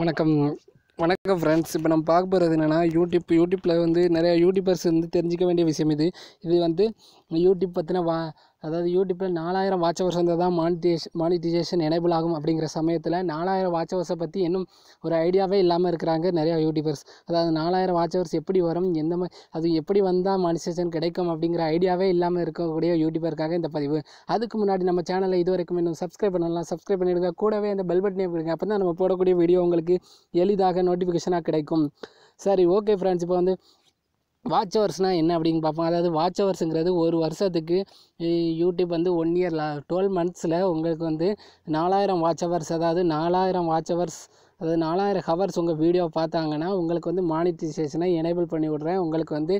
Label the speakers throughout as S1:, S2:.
S1: வணக்கம் வணக்கம் ஃப்ரெண்ட்ஸ் இப்போ நம்ம பார்க்க போகிறது என்னென்னா யூடியூப் யூடியூப்பில் வந்து நிறையா யூடியூபர்ஸ் வந்து தெரிஞ்சிக்க வேண்டிய விஷயம் இது இது வந்து யூடியூப் பற்றின வா அதாவது யூடியூப்பில் நாலாயிரம் வாட்ச் ஹவர்ஸ் வந்தால் தான் மானிட்டேஷன் மானிட்டைசேஷன் எனேபிள் ஆகும் அப்படிங்கிற சமயத்தில் நாலாயிரம் வாட்ச் ஹவர்ஸை பற்றி இன்னும் ஒரு ஐடியாவே இல்லாமல் இருக்கிறாங்க நிறையா யூடியூபர்ஸ் அதாவது நாலாயிரம் வாட்ச் ஹவர்ஸ் எப்படி வரும் எந்த மாதிரி அது எப்படி வந்தால் மானிசேஷன் கிடைக்கும் அப்படிங்கிற ஐடியாவே இல்லாமல் இருக்கக்கூடிய யூடியூபருக்காக இந்த பதிவு அதுக்கு முன்னாடி நம்ம சேனலை இது வரைக்கும் இன்னும் சப்ஸ்கிரைப் பண்ணலாம் சப்ஸ்கிரைப் பண்ணிவிடுங்க கூடவே அந்த பெல் பட்டனே கொடுங்க அப்போ தான் நம்ம போடக்கூடிய வீடியோ உங்களுக்கு எளிதாக நோட்டிஃபிகேஷனாக கிடைக்கும் சரி ஓகே ஃப்ரெண்ட்ஸ் இப்போ வந்து வாட்ச் ஹவர்ஸ்னால் என்ன அப்படின்னு பார்ப்போம் அதாவது வாட்ச் ஹவர்ஸுங்கிறது ஒரு வருஷத்துக்கு யூடியூப் வந்து ஒன் இயர் லா டுவெல் மந்த்ஸில் உங்களுக்கு வந்து நாலாயிரம் வாட்ச் ஹவர்ஸ் அதாவது நாலாயிரம் வாட்ச் ஹவர்ஸ் அதாவது நாலாயிரம் ஹவர்ஸ் உங்கள் வீடியோ பார்த்தாங்கன்னா உங்களுக்கு வந்து மானிட்டைசேஷனை எனேபிள் பண்ணி விட்றேன் உங்களுக்கு வந்து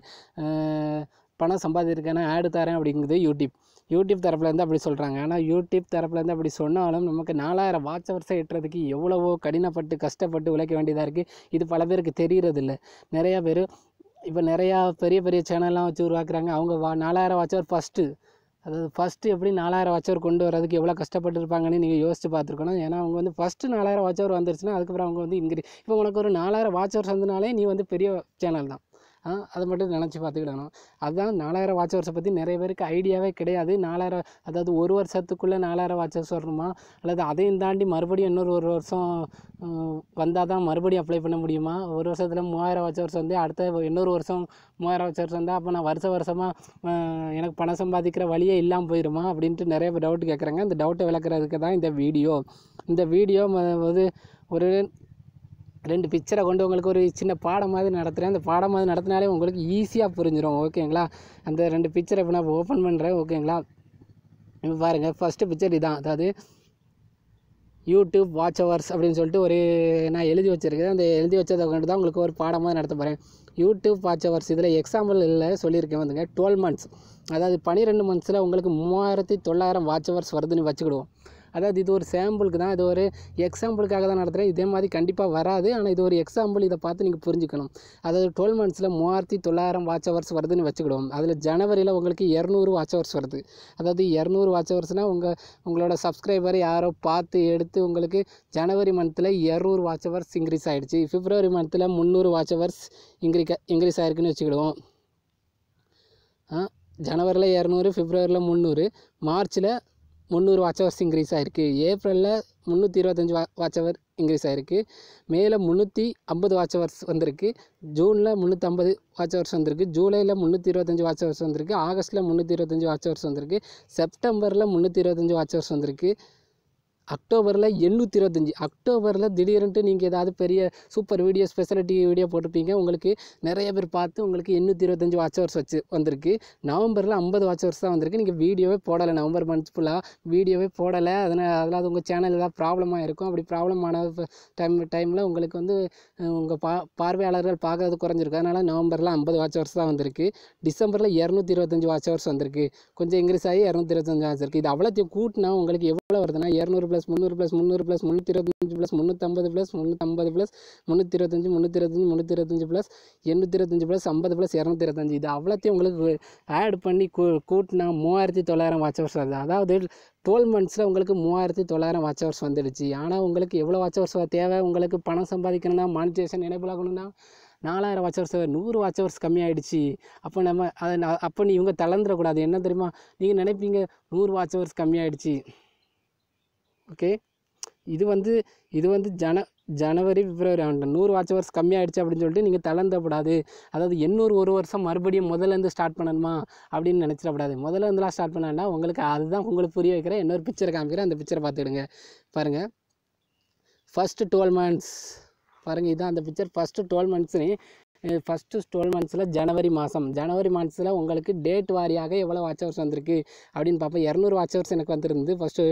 S1: பணம் சம்பாதிக்கிறேன் ஆடு தரேன் அப்படிங்கிறது யூடியூப் யூடியூப் தரப்புலேருந்து அப்படி சொல்கிறாங்க ஆனால் யூடியூப் தரப்புலேருந்து அப்படி சொன்னாலும் நமக்கு நாலாயிரம் வாட்ச் ஹவர்ஸை எட்டுறதுக்கு எவ்வளவோ கடினப்பட்டு கஷ்டப்பட்டு உழைக்க வேண்டியதாக இருக்குது இது பல பேருக்கு தெரிகிறதில்ல நிறையா பேர் இப்போ நிறையா பெரிய பெரிய சேனல்லாம் வச்சு உருவாக்குறாங்க அவங்க வா நாலாயிரம் வாட்சவர் ஃபஸ்ட்டு அதாவது ஃபஸ்ட்டு எப்படி நாலாயிரம் வாட்சவர் கொண்டு வரதுக்கு எவ்வளோ கஷ்டப்பட்டுருப்பாங்கன்னு நீங்கள் யோசிச்சு பார்த்துருக்கணும் ஏன்னா அவங்க வந்து ஃபஸ்ட்டு நாலாயிரம் வாட்சவர் வந்துருச்சுன்னா அதுக்கப்புறம் அவங்க வந்து இன்க்ரீஸ் இப்போ உனக்கு ஒரு நாலாயிரம் வாட்சவர் வந்ததுனாலே நீ வந்து பெரிய சேனல் தான் அதை மட்டும் நினச்சி பார்த்துக்கிடணும் அதுதான் நாலாயிரம் வாட்ச் ஹவர்ஸை பற்றி நிறைய பேருக்கு ஐடியாவே கிடையாது நாலாயிரம் அதாவது ஒரு வருஷத்துக்குள்ளே நாலாயிரம் வாட்ச் வரணுமா அல்லது அதையும் தாண்டி மறுபடியும் இன்னொரு ஒரு வருஷம் வந்தால் தான் மறுபடியும் அப்ளை பண்ண முடியுமா ஒரு வருஷத்தில் மூவாயிரம் வாட்ச் ஹவர்ஸ் வந்து அடுத்த இன்னொரு வருஷம் மூவாயிரம் வாட்ச் ஹவர்ஸ் வந்தால் அப்போ நான் வருஷ வருஷமாக எனக்கு பணம் சம்பாதிக்கிற வழியே இல்லாமல் போயிடுமா அப்படின்ட்டு நிறைய டவுட் கேட்குறாங்க இந்த டவுட்டை விளக்குறதுக்கு தான் இந்த வீடியோ இந்த வீடியோ வந்து ஒரு ரெண்டு பிக்சரை கொண்டு உங்களுக்கு ஒரு சின்ன பாடம் மாதிரி நடத்துகிறேன் அந்த பாடம் மாதிரி நடத்தினாலே உங்களுக்கு ஈஸியாக புரிஞ்சிடும் ஓகேங்களா அந்த ரெண்டு பிக்சரை இப்போ நான் ஓப்பன் பண்ணுறேன் ஓகேங்களா இப்போ பாருங்கள் ஃபஸ்ட்டு பிக்சர் இதுதான் அதாவது யூடியூப் வாட்ச் அவர்ஸ் அப்படின்னு சொல்லிட்டு ஒரு நான் எழுதி வச்சுருக்கேன் அந்த எழுதி வச்சதை கொண்டு தான் உங்களுக்கு ஒரு பாடம் மாதிரி நடத்த போகிறேன் யூடியூப் வாட்ச் அவர்ஸ் இதில் எக்ஸாம்பிள் இல்லை சொல்லியிருக்கேன் வந்துங்க டுவெல் மந்த்ஸ் அதாவது பன்னிரெண்டு மந்த்ஸில் உங்களுக்கு மூவாயிரத்தி தொள்ளாயிரம் வாட்ச் அவர்ஸ் வருதுன்னு வச்சுக்கிடுவோம் அதாவது இது ஒரு சாம்பிளுக்கு தான் இது ஒரு எக்ஸாம்பிளுக்காக தான் நடத்துகிறேன் இதே மாதிரி கண்டிப்பாக வராது ஆனால் இது ஒரு எக்ஸாம்பிள் இதை பார்த்து நீங்கள் புரிஞ்சுக்கணும் அதாவது டுவெல் மந்த்ஸில் மூவாயிரத்தி தொள்ளாயிரம் வாட்ச் ஹவர்ஸ் வருதுன்னு வச்சுக்கிடுவோம் அதில் ஜனவரியில் உங்களுக்கு இரநூறு வாட்ச் ஹவர்ஸ் வருது அதாவது இரநூறு வாட்ச் ஹவர்ஸ்னால் உங்கள் உங்களோட சப்ஸ்கிரைபர் யாரோ பார்த்து எடுத்து உங்களுக்கு ஜனவரி மந்தில் இரநூறு வாட்ச் ஹவர்ஸ் இன்க்ரீஸ் ஆகிடுச்சு ஃபிப்ரவரி மந்தில் முந்நூறு வாட்ச் ஹவர்ஸ் இன்க்ரீக்க இன்க்ரீஸ் ஆகிருக்குன்னு வச்சுக்கிடுவோம் ஜனவரியில் இரநூறு ஃபிப்ரவரியில் முந்நூறு மார்ச்சில் முந்நூறு வாட்ச் ஹவர்ஸ் இன்க்ரீஸ் ஆகிருக்கு ஏப்ரலில் முந்நூற்றி இருபத்தஞ்சி வா வாட்ச் ஹவர் இன்க்ரீஸ் ஆகிருக்கு மேலே முந்நூற்றி ஐம்பது வாட்ச் ஹவர்ஸ் வந்திருக்கு ஜூனில் முந்நூற்றி ஐம்பது வாட்ச் ஹவர்ஸ் வந்திருக்கு ஜூலையில் முந்நூற்றி இருபத்தஞ்சி வாட்ச் ஹவர்ஸ் வந்திருக்கு ஆகஸ்ட்டில் முந்நூற்றி இருபத்தஞ்சி வாட்ச் ஹவர்ஸ் வந்திருக்கு செப்டம்பரில் முந்நூற்றி இருபத்தஞ்சி வாட்ச் ஹவர்ஸ் வந்திருக்கு அக்டோபரில் எண்ணூற்றி இருபத்தஞ்சி அக்டோபரில் திடீர்னுட்டு நீங்கள் ஏதாவது பெரிய சூப்பர் வீடியோ ஸ்பெஷாலிட்டி வீடியோ போட்டிருப்பீங்க உங்களுக்கு நிறைய பேர் பார்த்து உங்களுக்கு எண்ணூற்றி இருபத்தஞ்சி வாட்ச் ஹவர்ஸ் வச்சு வந்திருக்கு நவம்பரில் ஐம்பது வாட்ச் ஹவர்ஸ் தான் வந்திருக்கு நீங்கள் வீடியோவே போடலை நவம்பர் மந்த் ஃபுல்லாக வீடியோவே போடலை அதனால் அதில் அது உங்கள் சேனல் ஏதாவது ப்ராப்ளமாக இருக்கும் அப்படி ப்ராப்ளம் ஆன டைம் டைமில் உங்களுக்கு வந்து உங்கள் பா பார்வையாளர்கள் பார்க்கறது குறைஞ்சிருக்கு அதனால் நவம்பரில் ஐம்பது வாட்ச் ஹவர்ஸ் தான் வந்திருக்கு டிசம்பரில் இரநூத்தி இருபத்தஞ்சி வாட்ச் ஹவர்ஸ் வந்திருக்கு கொஞ்சம் இன்க்ரீஸ் ஆகி இரநூத்தி இருபத்தஞ்சி வாட்ச் இருக்குது இது அவ்வளோத்தையும் கூட்டினா உங்களுக்கு எவ்வளோ வருதுன்னா இரநூறு ப்ளஸ் முந்நூறு ப்ளஸ் முந்நூறு ப்ளஸ் முந்நூற்றி இருபத்தஞ்சு ப்ளஸ் முந்நூற்றம்பது ப்ளஸ் முந்நூற்றம்பது ப்ளஸ் முந்நூற்றி இருபத்தஞ்சு முந்நூற்றி இருபத்தஞ்சு முந்நூற்றி இருபத்தஞ்சு ப்ளஸ் எண்ணூற்றி இருபத்தஞ்சு ப்ளஸ் ஐம்பது ப்ளஸ் இரநூத்தி இருபத்தஞ்சு இது அவ்வளோத்தையும் உங்களுக்கு ஆட் பண்ணி கூ கூட்டினா மூவாயிரத்தி தொள்ளாயிரம் வாட்ச் ஹவர்ஸ் வருது அதாவது டுவெல் மந்த்ஸில் உங்களுக்கு மூவாயிரத்தி தொள்ளாயிரம் வாட்ச் ஹவர்ஸ் வந்துடுச்சு ஆனால் உங்களுக்கு எவ்வளோ வாட்ச் ஹவர்ஸ் தேவை உங்களுக்கு பணம் சம்பாதிக்கணும்னா மானிட்டேஷன் எனேபிள் ஆகணும்னா நாலாயிரம் வாட்ச் ஹவர்ஸ் நூறு வாட்ச் ஹவர்ஸ் கம்மியாயிடுச்சு அப்போ நம்ம அதை அப்போ நீ இவங்க தளர்ந்துடக்கூடாது என்ன தெரியுமா நீங்கள் நினைப்பீங்க நூறு வாட்ச் ஹவர்ஸ் கம்மியாயிடுச்சு ஓகே இது வந்து இது வந்து ஜன ஜனவரி பிப்ரவரி ஆண்டு நூறு வாட்ச் ஹவர்ஸ் கம்மியாகிடுச்சு அப்படின்னு சொல்லிட்டு நீங்கள் தளர்ந்தப்படாது அதாவது எண்ணூறு ஒரு வருஷம் மறுபடியும் இருந்து ஸ்டார்ட் பண்ணணுமா அப்படின்னு நினச்சிடப்படாது முதல்ல இருந்துலாம் ஸ்டார்ட் பண்ணா உங்களுக்கு அதுதான் உங்களுக்கு புரிய வைக்கிறேன் இன்னொரு பிக்சர் காமிக்கிறேன் அந்த பிக்சரை பார்த்துடுங்க பாருங்கள் ஃபஸ்ட்டு டுவெல் மந்த்ஸ் பாருங்கள் இதுதான் அந்த பிக்சர் ஃபஸ்ட்டு டுவெல் மந்த்ஸ்னே ஃபஸ்ட்டு டுவெல் மந்த்ஸில் ஜனவரி மாதம் ஜனவரி மாதத்தில் உங்களுக்கு டேட் வாரியாக எவ்வளோ வாட்ச் ஹவர்ஸ் வந்திருக்கு அப்படின்னு பார்ப்போம் இரநூறு வாட்ச் ஹவர்ஸ் எனக்கு வந்துருந்து ஃபஸ்ட்டு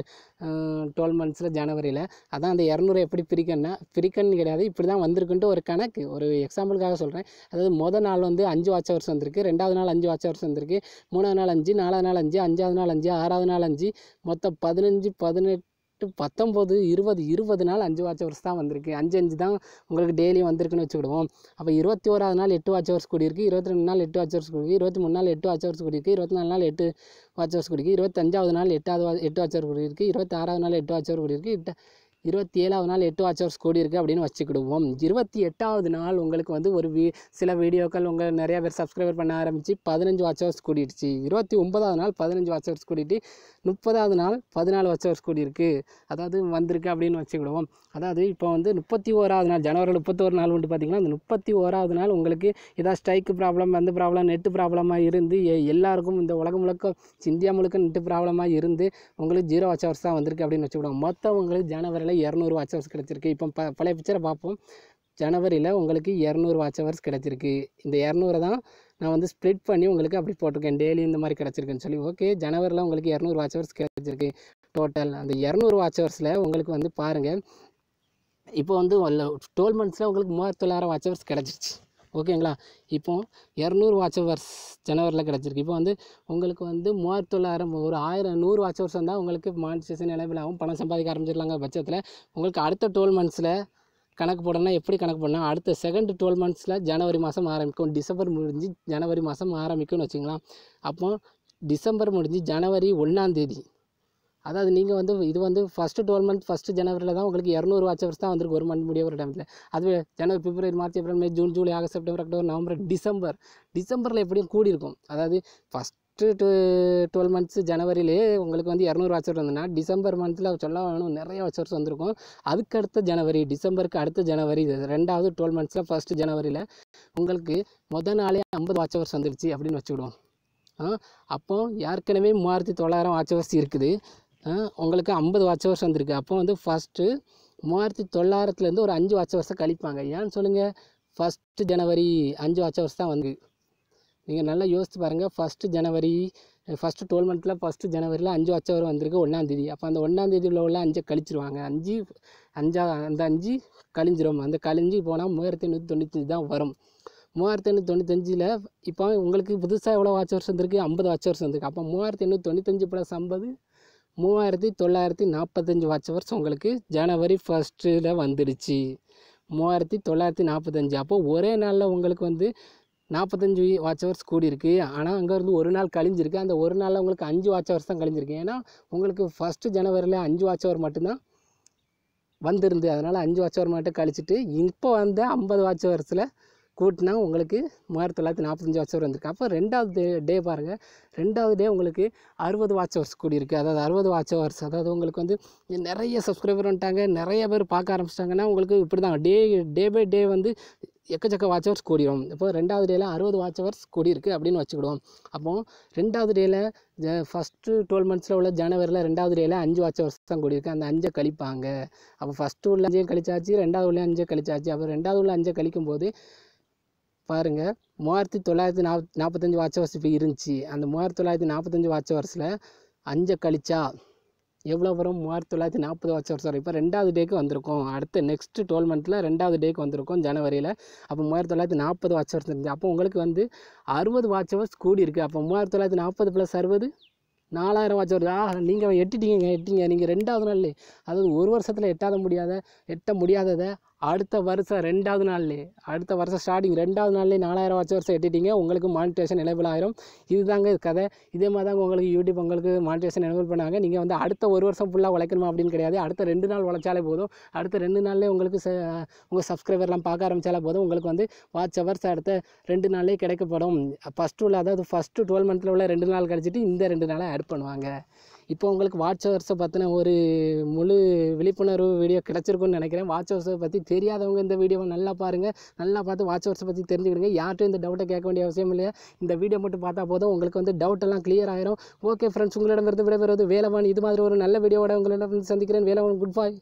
S1: டுவெல் மந்த்ஸில் ஜனவரியில் அதான் அந்த இரநூறு எப்படி பிரிக்கணும்னா பிரிக்கன்னு கிடையாது இப்படி தான் வந்திருக்குன்ட்டு ஒரு கணக்கு ஒரு எக்ஸாம்பிளுக்காக சொல்கிறேன் அதாவது மொதல் நாள் வந்து அஞ்சு வாட்ச் ஹவர்ஸ் வந்திருக்கு ரெண்டாவது நாள் அஞ்சு வாட்ச் ஹவர்ஸ் வந்திருக்கு மூணாவது நாள் அஞ்சு நாலாவது நாள் அஞ்சு அஞ்சாவது நாள் அஞ்சு ஆறாவது நாள் அஞ்சு மொத்தம் பதினஞ்சு பதினெட்டு எட்டு பத்தொம்போது இருபது இருபது நாள் அஞ்சு வாட்ச் ஹவர்ஸ் தான் வந்திருக்கு அஞ்சு அஞ்சு தான் உங்களுக்கு டெய்லியும் வந்திருக்குன்னு வச்சுக்கிடுவோம் அப்போ இருபத்தி ஓராவது நாள் எட்டு வாட்ச் ஹவர்ஸ் கூடியிருக்கு இருபத்தி ரெண்டு நாள் எட்டு வாட்ச் ஹவர்ஸ் கூடியிருக்கு இருபத்தி மூணு நாள் எட்டு வாட்ச் ஹவர்ஸ் கூடியிருக்கு இருபத்தி நாலு நாள் எட்டு வாட்ச் ஹவர்ஸ் கூடியிருக்கு இருபத்தஞ்சாவது நாள் எட்டாவது எட்டு வாட்ச் ஹவர் கூடியிருக்கு இருபத்தாறாவது நாள் எட்டு வாட்ச் ஹவர் கூடியிருக்கு இருபத்தி ஏழாவது நாள் எட்டு வாட்ச் ஹவர்ஸ் கூடி இருக்குது அப்படின்னு வச்சுக்கிடுவோம் இருபத்தி எட்டாவது நாள் உங்களுக்கு வந்து ஒரு வீ சில வீடியோக்கள் உங்கள் நிறையா பேர் சப்ஸ்கிரைபர் பண்ண ஆரம்பித்து பதினஞ்சு வாட்ச் ஹவர்ஸ் கூடிடுச்சு இருபத்தி ஒன்பதாவது நாள் பதினஞ்சு வாட்ச் ஹவர்ஸ் கூட்டிகிட்டு முப்பதாவது நாள் பதினாலு வாட்ச் ஹவர்ஸ் கூடியிருக்கு அதாவது வந்திருக்கு அப்படின்னு வச்சுக்கிடுவோம் அதாவது இப்போ வந்து முப்பத்தி ஓராவது நாள் ஜனவரி முப்பத்தோரு நாள் வந்து பார்த்திங்கன்னா அந்த முப்பத்தி ஓராவது நாள் உங்களுக்கு ஏதாவது ஸ்ட்ரைக்கு ப்ராப்ளம் வந்து ப்ராப்ளம் நெட்டு ப்ராப்ளமாக இருந்து எல்லாருக்கும் இந்த உலகம் முழுக்க இந்தியா முழுக்க நெட்டு ப்ராப்ளமாக இருந்து உங்களுக்கு ஜீரோ வாட்ச் ஹவர்ஸ் தான் வந்திருக்கு அப்படின்னு வச்சுக்கிடுவோம் மொத்தம் உங்களுக்கு ஜனவரியில் இரநூறு வாட்ச் ஹவர்ஸ் கிடச்சிருக்கு இப்போ ப பழைய பிக்சரை பார்ப்போம் ஜனவரியில் உங்களுக்கு இரநூறு வாட்ச் ஹவர்ஸ் கிடச்சிருக்கு இந்த இரநூறு தான் நான் வந்து ஸ்ப்ளிட் பண்ணி உங்களுக்கு அப்படி போட்டிருக்கேன் டெய்லி இந்த மாதிரி கிடச்சிருக்குன்னு சொல்லி ஓகே ஜனவரியில் உங்களுக்கு இரநூறு வாட்ச் ஹவர்ஸ் கிடச்சிருக்கு டோட்டல் அந்த இரநூறு வாட்ச் ஹவர்ஸில் உங்களுக்கு வந்து பாருங்கள் இப்போ வந்து டுவெல் மந்த்ஸில் உங்களுக்கு மூவாயிரத்தி தொள்ளாயிரம் வாட்ச் ஹவர்ஸ் கிடச்சிருச்சு ஓகேங்களா இப்போது இரநூறு வாட்ச் ஹவர்ஸ் ஜனவரியில் கிடச்சிருக்கு இப்போ வந்து உங்களுக்கு வந்து மூவாயிரத்து தொள்ளாயிரம் ஒரு ஆயிரம் நூறு வாட்ச் ஹவர்ஸ் வந்தால் உங்களுக்கு மானிட்டேஷன் நிலவிலாகவும் பணம் சம்பாதிக்க ஆரம்பிச்சிடலாங்க பட்சத்தில் உங்களுக்கு அடுத்த டுவெல் மந்த்ஸில் கணக்கு போடணும்னா எப்படி கணக்கு போடணும் அடுத்த செகண்ட் டுவெல் மந்த்ஸில் ஜனவரி மாதம் ஆரம்பிக்கும் டிசம்பர் முடிஞ்சு ஜனவரி மாதம் ஆரம்பிக்கும்னு வச்சுக்கலாம் அப்போது டிசம்பர் முடிஞ்சு ஜனவரி ஒன்றாந்தேதி அதாவது நீங்கள் வந்து இது வந்து ஃபஸ்ட்டு டுவெல் மந்த் ஃபஸ்ட்டு ஜனவரியில் தான் உங்களுக்கு இரநூறு வாட்ச் தான் வந்துருக்கு ஒரு மந்த் முடியவர் டைமில் அதுவே ஜனவரி பிப்ரவரி மார்ச் ஏப்ரல் மே ஜூன் ஜூலை ஆகஸ்ட் செப்டம்பர் அக்டோபர் நவம்பர் டிசம்பர் டிசம்பரில் எப்படியும் கூடியிருக்கும் அதாவது first first two twelve months ஜனவரிலே உங்களுக்கு வந்து இரநூறு வாட்சர் வந்துன்னா டிசம்பர் மந்தில் சொல்ல வேணும் நிறைய வாட்சர்ஸ் வந்திருக்கும் அதுக்கு அடுத்த ஜனவரி டிசம்பருக்கு அடுத்த ஜனவரி ரெண்டாவது டுவெல் மந்த்ஸில் ஃபஸ்ட்டு ஜனவரியில் உங்களுக்கு மொதல் நாளே ஐம்பது வாட்சவர்ஸ் வந்துடுச்சு அப்படின்னு வச்சுவிடுவோம் அப்போ ஏற்கனவே மூவாயிரத்தி தொள்ளாயிரம் வாட்சவர்ஸ் இருக்குது உங்களுக்கு ஐம்பது வாட்ச் வருஷம் வந்திருக்கு அப்போ வந்து ஃபஸ்ட்டு மூவாயிரத்தி தொள்ளாயிரத்துலேருந்து ஒரு அஞ்சு வாட்ச் வருஷம் கழிப்பாங்க ஏன்னு சொல்லுங்கள் ஃபஸ்ட்டு ஜனவரி அஞ்சு வாட்ச் வருஷம் தான் வந்து நீங்கள் நல்லா யோசித்து பாருங்கள் ஃபஸ்ட்டு ஜனவரி ஃபஸ்ட்டு டுவெல் மந்த்தில் ஃபஸ்ட்டு ஜனவரியில் அஞ்சு வாட்ச் வரும் வந்திருக்கு ஒன்றாந்தேதி அப்போ அந்த தேதி உள்ள அஞ்சு கழிச்சிருவாங்க அஞ்சு அஞ்சா அந்த அஞ்சு கழிஞ்சிரும் அந்த கழிஞ்சு போனால் மூவாயிரத்தி எண்ணூற்றி தொண்ணூத்தஞ்சு தான் வரும் மூவாயிரத்தி எண்ணூற்றி தொண்ணூத்தஞ்சில் இப்போ உங்களுக்கு புதுசாக எவ்வளோ வாட்ச் வருஷம் இருக்குது ஐம்பது வாட்ச் வருஷம் இருக்குது அப்போ மூவாயிரத்தி எண்ணூற்றி தொண்ணூத்தஞ்சு ப்ளஸ் ஐம்பது மூவாயிரத்தி தொள்ளாயிரத்தி நாற்பத்தஞ்சு வாட்ச் ஹவர்ஸ் உங்களுக்கு ஜனவரி ஃபஸ்ட்டில் வந்துடுச்சு மூவாயிரத்தி தொள்ளாயிரத்தி நாற்பத்தஞ்சு அப்போது ஒரே நாளில் உங்களுக்கு வந்து நாற்பத்தஞ்சு வாட்ச் ஹவர்ஸ் கூடியிருக்கு ஆனால் அங்கேருந்து ஒரு நாள் கழிஞ்சிருக்கு அந்த ஒரு நாளில் உங்களுக்கு அஞ்சு வாட்ச் ஹவர்ஸ் தான் கழிஞ்சிருக்கு ஏன்னா உங்களுக்கு ஃபஸ்ட்டு ஜனவரியில் அஞ்சு வாட்ச் ஹவர் மட்டும்தான் வந்திருந்து அதனால் அஞ்சு வாட்ச் ஹவர் மட்டும் கழிச்சிட்டு இப்போ வந்த ஐம்பது வாட்ச் ஹவர்ஸில் கூட்டினா உங்களுக்கு மூவாயிரத்தி தொள்ளாயிரத்தி நாற்பத்தஞ்சு வாட்ச் ஹவர் வந்திருக்கு அப்போ ரெண்டாவது டே டே பாருங்கள் ரெண்டாவது டே உங்களுக்கு அறுபது வாட்ச் ஹவர்ஸ் கூடி இருக்குது அதாவது அறுபது வாட்ச் ஹவர்ஸ் அதாவது உங்களுக்கு வந்து நிறைய சப்ஸ்கிரைபர் வந்துட்டாங்க நிறைய பேர் பார்க்க ஆரம்பிச்சிட்டாங்கன்னா உங்களுக்கு இப்படி தான் டே டே பை டே வந்து எக்கச்சக்க வாட்ச் ஹவர்ஸ் கூடிடும் இப்போ ரெண்டாவது டேயில் அறுபது வாட்ச் ஹவர்ஸ் கூடியிருக்கு அப்படின்னு வச்சுக்கிடுவோம் அப்போ ரெண்டாவது டேயில் ஜ ஃபஸ்ட்டு டுவெல் மந்த்ஸில் உள்ள ஜனவரியில் ரெண்டாவது டேயில் அஞ்சு வாட்ச் ஹவர்ஸ் தான் கூடியிருக்கு அந்த அஞ்சை கழிப்பாங்க அப்போ ஃபஸ்ட்டு உள்ள அஞ்சையும் கழிச்சாச்சு ரெண்டாவது உள்ள அஞ்சை கழிச்சாச்சு அப்போ ரெண்டாவது உள்ள அஞ்சை கழிக்கும் போது பாருங்கள் மூவாயிரத்தி தொள்ளாயிரத்தி நாப் நாற்பத்தஞ்சு வாட்ச வருஷம் இப்போ இருந்துச்சு அந்த மூவாயிரத்தி தொள்ளாயிரத்தி நாற்பத்தஞ்சு வாட்ச வருஷத்தில் அஞ்சை கழிச்சா எவ்வளோ வரும் மூவாயிரத்தி தொள்ளாயிரத்தி நாற்பது வாட்ச வருஷம் இப்போ ரெண்டாவது டேக்கு வந்திருக்கும் அடுத்த நெக்ஸ்ட் டுவெல் மந்த்தில் ரெண்டாவது டேக்கு வந்திருக்கும் ஜனவரியில் அப்போ மூவாயிரத்தி தொள்ளாயிரத்தி நாற்பது வாட்ச வருஷம் இருந்துச்சு அப்போ உங்களுக்கு வந்து அறுபது வாட்ச் ஹவர்ஸ் கூடி இருக்குது அப்போ மூவாயிரத்தி தொள்ளாயிரத்தி நாற்பது ப்ளஸ் அறுபது நாலாயிரம் வாட்ச் வருது ஆ நீங்கள் எட்டிட்டீங்க எட்டிங்க நீங்கள் ரெண்டாவது நாள் அதாவது ஒரு வருஷத்தில் எட்டாத முடியாத எட்ட முடியாததை அடுத்த வருஷம் ரெண்டாவது நாள்லேயே அடுத்த வருஷம் ஸ்டார்டிங் ரெண்டாவது நாள்லேயே நாலாயிரம் வருஷம் வருஷம் எட்டிட்டீங்க உங்களுக்கு மானிட்டேஷன் நிலவில் ஆயிரும் இதுதாங்க கதை இதே மாதிரி தாங்க உங்களுக்கு யூடியூப் உங்களுக்கு மானிட்டேஷன் நிலவில் பண்ணாங்க நீங்கள் வந்து அடுத்த ஒரு வருஷம் ஃபுல்லாக உழைக்கணுமா அப்படின்னு கிடையாது அடுத்த ரெண்டு நாள் உழைச்சாலே போதும் அடுத்த ரெண்டு நாள்லேயே உங்களுக்கு உங்கள் சப்ஸ்கிரைபர்லாம் பார்க்க ஆரம்பித்தாலே போதும் உங்களுக்கு வந்து வாட்ச் ஹவர்ஸ் அடுத்த ரெண்டு நாள்லேயே கிடைக்கப்படும் ஃபஸ்ட்டு உள்ள அதாவது ஃபஸ்ட்டு டுவெல் மந்த்தில் உள்ள ரெண்டு நாள் கழிச்சிட்டு இந்த ரெண்டு நாளாக ஆட் பண்ணுவாங்க இப்போ உங்களுக்கு வாட்ச் ஹவர்ஸை பற்றின ஒரு முழு விழிப்புணர்வு வீடியோ கிடச்சிருக்குன்னு நினைக்கிறேன் வாட்ச் ஹவர்ஸை பற்றி தெரியாதவங்க இந்த வீடியோவை நல்லா பாருங்கள் நல்லா பார்த்து வாட்ச் ஹவர்ஸை பற்றி தெரிஞ்சுக்கிடுங்க யார்ட்டும் இந்த டவுட்டை கேட்க வேண்டிய அவசியம் இல்லையா இந்த வீடியோ மட்டும் பார்த்தா போதும் உங்களுக்கு வந்து டவுட் எல்லாம் கிளியர் ஆயிரும் ஓகே ஃப்ரெண்ட்ஸ் உங்களிடமிருந்து விடைபெறுவது வேலைவான் இது மாதிரி ஒரு நல்ல வீடியோவோட உங்களிடம் சந்திக்கிறேன் வேலைவான் குட் பாய்